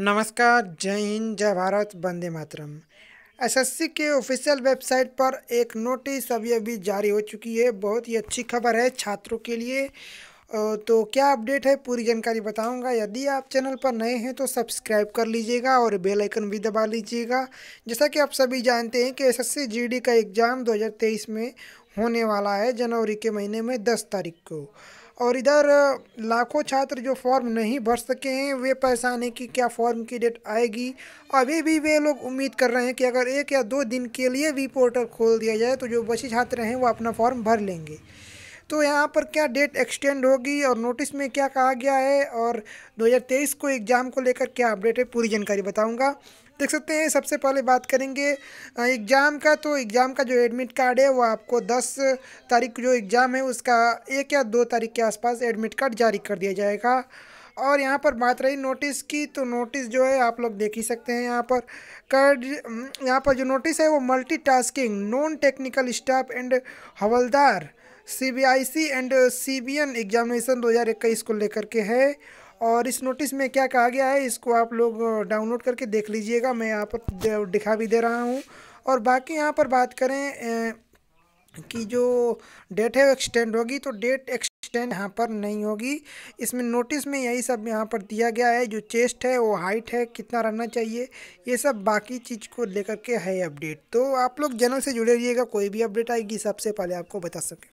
नमस्कार जय हिंद जय भारत वंदे मातरम एसएससी के ऑफिशियल वेबसाइट पर एक नोटिस अभी अभी जारी हो चुकी है बहुत ही अच्छी खबर है छात्रों के लिए तो क्या अपडेट है पूरी जानकारी बताऊंगा यदि आप चैनल पर नए हैं तो सब्सक्राइब कर लीजिएगा और बेल आइकन भी दबा लीजिएगा जैसा कि आप सभी जानते हैं कि एसएससी जीडी का एग्ज़ाम 2023 में होने वाला है जनवरी के महीने में 10 तारीख को और इधर लाखों छात्र जो फॉर्म नहीं भर सके हैं वे परेशान हैं कि क्या फॉर्म की डेट आएगी अभी भी वे लोग उम्मीद कर रहे हैं कि अगर एक या दो दिन के लिए भी पोर्टल खोल दिया जाए तो जो बचे छात्र हैं वो अपना फॉर्म भर लेंगे तो यहाँ पर क्या डेट एक्सटेंड होगी और नोटिस में क्या कहा गया है और 2023 को एग्ज़ाम को लेकर क्या अपडेट है पूरी जानकारी बताऊँगा देख सकते हैं सबसे पहले बात करेंगे एग्ज़ाम का तो एग्ज़ाम का जो एडमिट कार्ड है वो आपको 10 तारीख जो एग्ज़ाम है उसका एक या दो तारीख के आसपास एडमिट कार्ड जारी कर दिया जाएगा और यहाँ पर बात रही नोटिस की तो नोटिस जो है आप लोग देख ही सकते हैं यहाँ पर कार्ड यहाँ पर जो नोटिस है वो multitasking non technical staff and हवलदार सीबीआईसी एंड सीबीएन एग्जामिनेशन 2021 को लेकर के है और इस नोटिस में क्या कहा गया है इसको आप लोग डाउनलोड uh, करके देख लीजिएगा मैं यहाँ पर दिखा भी दे रहा हूँ और बाकी यहाँ पर बात करें uh, कि जो डेट है वो एक्सटेंड होगी तो डेट एक्सटेंड यहाँ पर नहीं होगी इसमें नोटिस में यही सब यहाँ पर दिया गया है जो चेस्ट है वो हाइट है कितना रहना चाहिए ये सब बाकी चीज़ को लेकर के है अपडेट तो आप लोग जनरल से जुड़े रहिएगा कोई भी अपडेट आएगी सबसे पहले आपको बता सकें